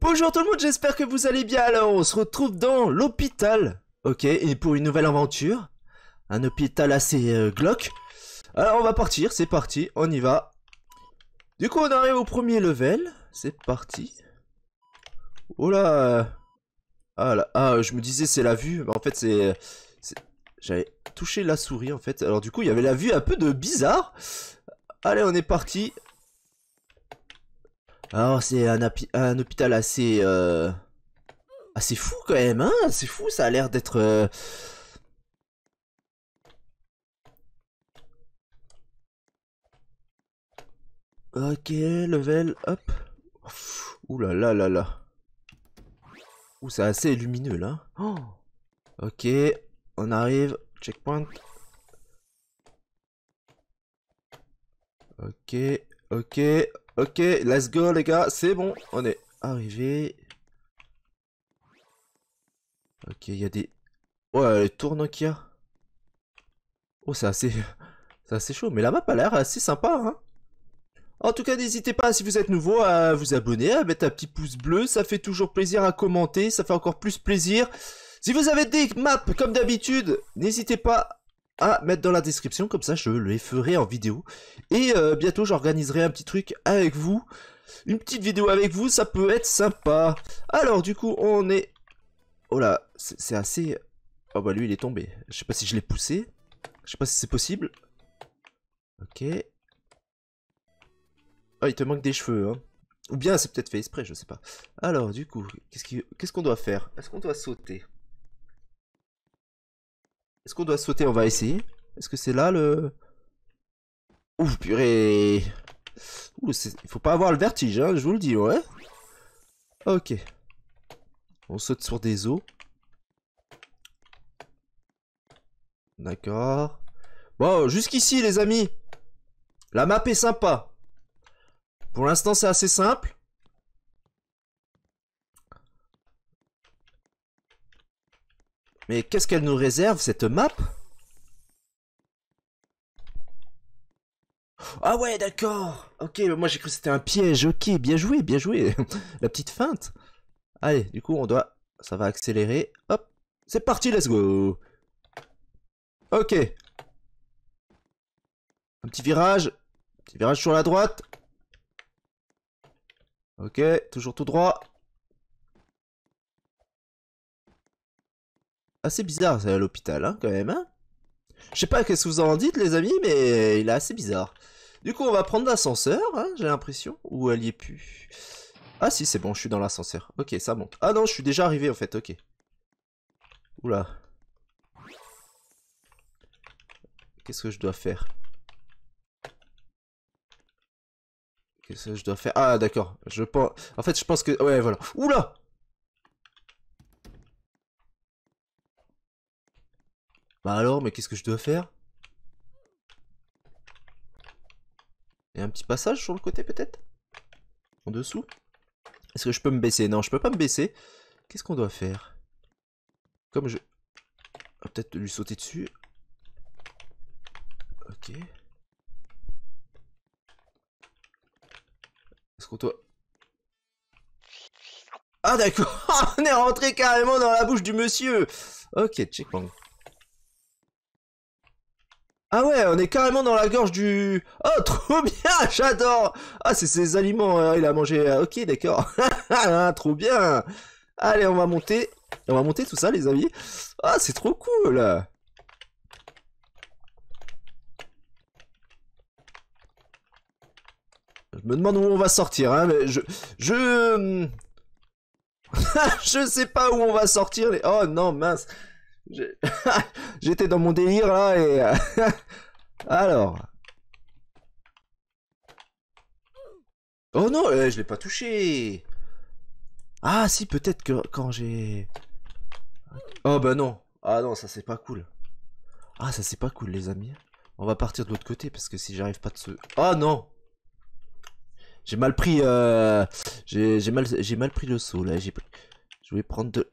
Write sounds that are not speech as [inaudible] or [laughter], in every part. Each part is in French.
Bonjour tout le monde, j'espère que vous allez bien. Alors, on se retrouve dans l'hôpital. Ok, et pour une nouvelle aventure. Un hôpital assez euh, glauque. Alors, on va partir, c'est parti, on y va. Du coup, on arrive au premier level. C'est parti. Oh là Ah là, ah, je me disais c'est la vue. Bah, en fait, c'est... J'avais touché la souris, en fait. Alors, du coup, il y avait la vue un peu de bizarre. Allez, on est parti. Alors c'est un, hôpital assez... Euh, assez fou quand même, hein C'est fou, ça a l'air d'être... Euh, ok, level, hop. Ouh là là là là. Ouh, c'est assez lumineux là. Oh ok, on arrive. Checkpoint. Ok, ok. Ok, let's go les gars, c'est bon, on est arrivé. Ok, il y a des... Ouais, les tournants qu'il a. Oh, c'est assez... C'est assez chaud, mais la map a l'air assez sympa, hein. En tout cas, n'hésitez pas, si vous êtes nouveau, à vous abonner, à mettre un petit pouce bleu. Ça fait toujours plaisir à commenter, ça fait encore plus plaisir. Si vous avez des maps, comme d'habitude, n'hésitez pas à mettre dans la description, comme ça je les ferai en vidéo. Et euh, bientôt j'organiserai un petit truc avec vous, une petite vidéo avec vous, ça peut être sympa. Alors du coup on est... Oh là, c'est assez... Oh bah lui il est tombé, je sais pas si je l'ai poussé, je sais pas si c'est possible. Ok. Oh il te manque des cheveux hein. Ou bien c'est peut-être fait exprès, je sais pas. Alors du coup, qu'est-ce qu'on doit faire Est-ce qu'on doit sauter est-ce qu'on doit sauter On va essayer. Est-ce que c'est là le... Ouf, purée Il faut pas avoir le vertige, hein, je vous le dis, ouais. Ok. On saute sur des eaux. D'accord. Bon, jusqu'ici, les amis. La map est sympa. Pour l'instant, c'est assez simple. Mais qu'est-ce qu'elle nous réserve, cette map Ah ouais, d'accord Ok, moi j'ai cru que c'était un piège. Ok, bien joué, bien joué. [laughs] La petite feinte. Allez, du coup, on doit... Ça va accélérer. Hop, c'est parti, let's go Ok. Un petit virage. Petit virage sur la droite. Ok, toujours tout droit. assez bizarre c'est à l'hôpital, hein, quand même. Hein. je sais pas qu'est-ce que vous en dites, les amis, mais il est assez bizarre. Du coup, on va prendre l'ascenseur, hein, j'ai l'impression. Ou elle y est plus. Ah si, c'est bon, je suis dans l'ascenseur. Ok, ça monte. Ah non, je suis déjà arrivé, en fait, ok. Oula. Qu'est-ce que je dois faire Qu'est-ce que je dois faire Ah, d'accord. Je pense... En fait, je pense que... Ouais, voilà. Oula Bah alors, mais qu'est-ce que je dois faire Y a un petit passage sur le côté peut-être En dessous Est-ce que je peux me baisser Non, je peux pas me baisser. Qu'est-ce qu'on doit faire Comme je... va peut-être lui sauter dessus. Ok. Est-ce qu'on doit... Ah d'accord [laughs] On est rentré carrément dans la bouche du monsieur Ok, checkpoint. Ah ouais, on est carrément dans la gorge du... Oh, trop bien, [laughs] j'adore Ah, c'est ses aliments, hein, il a mangé... Ah, ok, d'accord. [laughs] trop bien Allez, on va monter. On va monter tout ça, les amis. Ah, c'est trop cool Je me demande où on va sortir, hein, mais je... Je... Hmm. [laughs] je sais pas où on va sortir, les... Oh, non, mince [laughs] J'étais dans mon délire là et... Euh, [laughs] alors... Oh non, euh, je l'ai pas touché Ah si, peut-être que quand j'ai... Oh bah non Ah non, ça c'est pas cool. Ah ça c'est pas cool les amis. On va partir de l'autre côté parce que si j'arrive pas de se... Oh non J'ai mal pris... Euh, j'ai mal... mal pris le saut là. Je vais prendre de...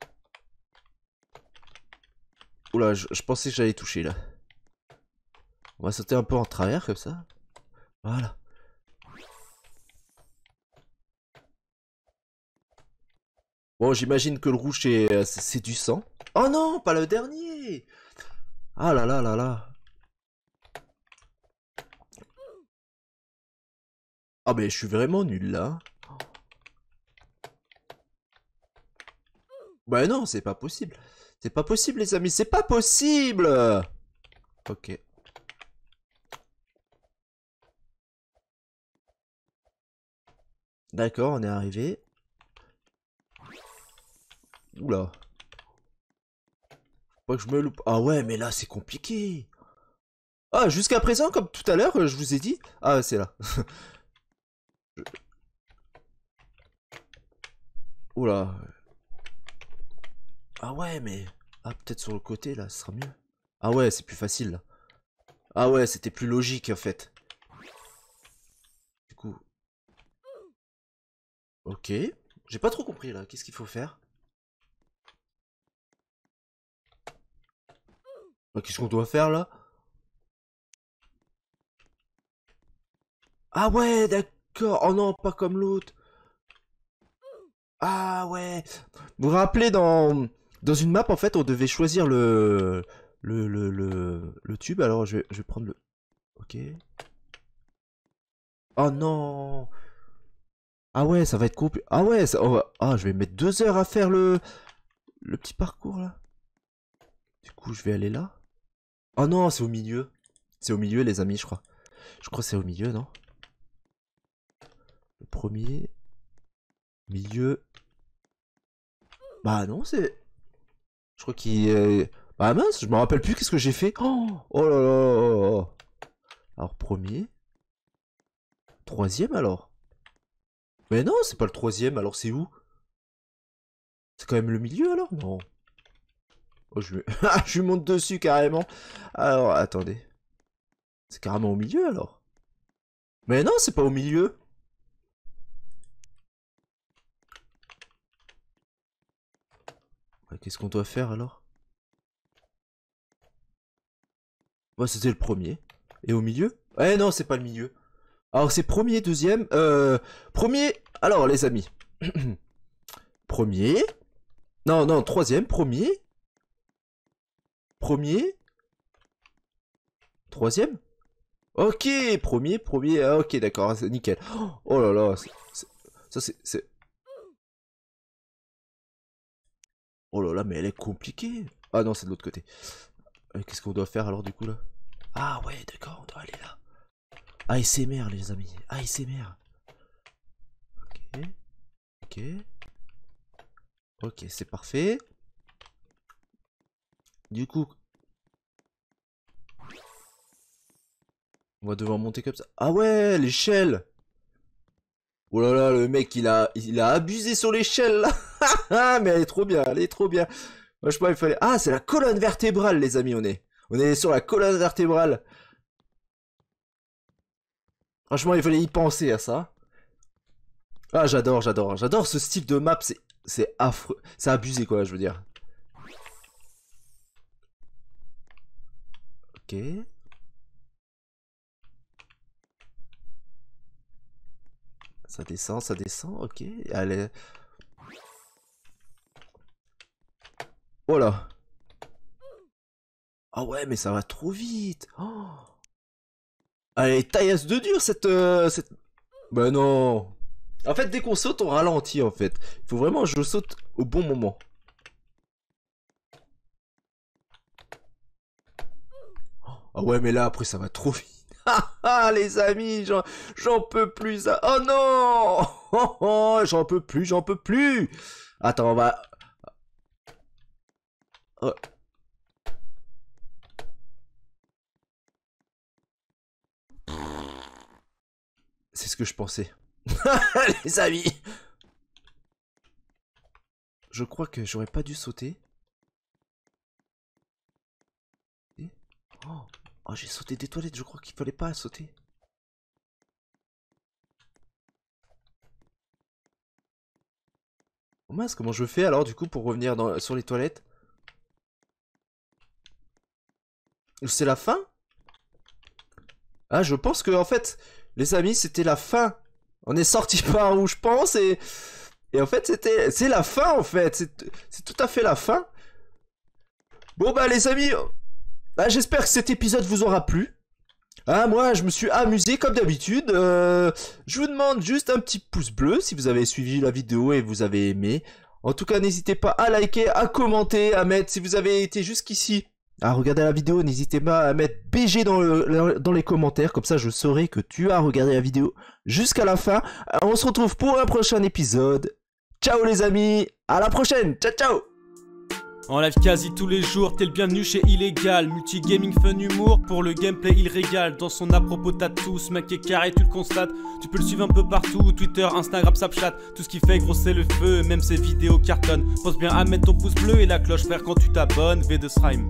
Oula, je, pensais que j'allais toucher là. On va sauter un peu en travers comme ça. Voilà. Bon, j'imagine que le rouge, c'est euh, du sang. Oh non, pas le dernier Ah là là là là Ah mais je suis vraiment nul là. Bah non, c'est pas possible. C'est pas possible, les amis. C'est pas possible Ok. D'accord, on est arrivé. Oula. Faut pas que je me loupe. Ah ouais, mais là, c'est compliqué. Ah, jusqu'à présent, comme tout à l'heure, je vous ai dit... Ah, c'est là. [laughs] Oula. Ah ouais, mais... Ah, peut-être sur le côté, là, ce sera mieux. Ah ouais, c'est plus facile, là. Ah ouais, c'était plus logique, en fait. Du coup... Ok. J'ai pas trop compris, là. Qu'est-ce qu'il faut faire ah, Qu'est-ce qu'on doit faire, là Ah ouais, d'accord. Oh non, pas comme l'autre. Ah ouais. Vous vous rappelez dans... Dans une map, en fait, on devait choisir le, le, le, le, tube. Alors, je vais, prendre le... Ok. Oh non Ah ouais, ça va être compliqué. Ah ouais, ça... ah, je vais mettre deux heures à faire le... le petit parcours, là. Du coup, je vais aller là. Oh non, c'est au milieu. C'est au milieu, les amis, je crois. Je crois que c'est au milieu, non Le premier... Milieu... Bah non, c'est... Je crois qu'il est... Ah mince, je me rappelle plus qu'est-ce que j'ai fait. Oh, oh là là. Oh, oh, alors premier. Troisième alors. Mais non, c'est pas le troisième, alors c'est où C'est quand même le milieu alors Non. Oh, je, [laughs] je lui monte dessus carrément. Alors, attendez. C'est carrément au milieu alors. Mais non, c'est pas au milieu. Euh, qu'est-ce qu'on doit faire alors moi c'était le premier. Et au milieu Eh non, c'est pas le milieu. Alors c'est premier, deuxième. Euh, premier. Alors les amis. [clears throat] premier. Non, non, troisième, premier. Premier. Troisième. Ok, premier, premier. Ah, ok, d'accord, c'est nickel. Oh là là. Ça c'est Oh là là, mais elle est compliquée. Ah non, c'est de l'autre côté. Euh, qu'est-ce qu'on doit faire alors du coup là Ah ouais, d'accord, on doit aller là. ASMR les amis, ASMR. Ok, ok. Ok, c'est parfait. Du coup... On va devoir monter comme ça. Ah ouais, l'échelle Oh le mec, il a, il a abusé sur l'échelle, là. [laughs] Ah, mais elle est trop bien, elle est trop bien. franchement je il fallait... Ah, c'est la colonne vertébrale, les amis, on est. On est sur la colonne vertébrale. Franchement, il fallait y penser à ça. Ah, j'adore, j'adore. J'adore ce style de map, c'est... C'est affreux. C'est abusé, quoi, je veux dire. Ok. Ça descend, ça descend, ok. Allez. Voilà. Ah ouais, mais ça va trop vite. Oh. Allez, taillasse de dur cette, euh, cette... Bah ben non. En fait, dès qu'on saute, on ralentit en fait. Il faut vraiment que je saute au bon moment. Oh. Ah ouais, mais là après ça va trop vite. [laughs] ah les amis, j'en peux plus. Oh non [laughs] J'en peux plus, j'en peux plus Attends, on va... Euh. C'est ce que je pensais. [laughs] les amis Je crois que j'aurais pas dû sauter. Oh Oh, j'ai sauté des toilettes, je crois qu'il fallait pas sauter. Oh mince, comment je fais alors du coup pour revenir sur les toilettes C'est la fin Ah, je pense que en fait, les amis, c'était la fin. On est sorti [laughs] par où je pense et... Et en fait, c'était... C'est la fin en fait. C'est tout à fait la fin. Bon bah les amis... Bah, j'espère que cet épisode vous aura plu. Ah, moi, je me suis amusé comme d'habitude. Euh, je vous demande juste un petit pouce bleu si vous avez suivi la vidéo et vous avez aimé. En tout cas, n'hésitez pas à liker, à commenter, à mettre, si vous avez été jusqu'ici, à regarder la vidéo, n'hésitez pas à mettre BG dans, dans les commentaires, comme ça je saurai que tu as regardé la vidéo jusqu'à la fin. Euh, on se retrouve pour un prochain épisode. Ciao les amis, à la prochaine, ciao ciao en live quasi tous les jours, t'es le bienvenu chez Illégal. Multigaming, fun, humour, pour le gameplay il régale. Dans son à propos t'as tout, ce carré, tu le constates. Tu peux le suivre un peu partout, Twitter, Instagram, Snapchat. Tout ce qui fait grosser le feu, même ses vidéos cartonnent. Pense bien à mettre ton pouce bleu et la cloche faire quand tu t'abonnes, V2 Srime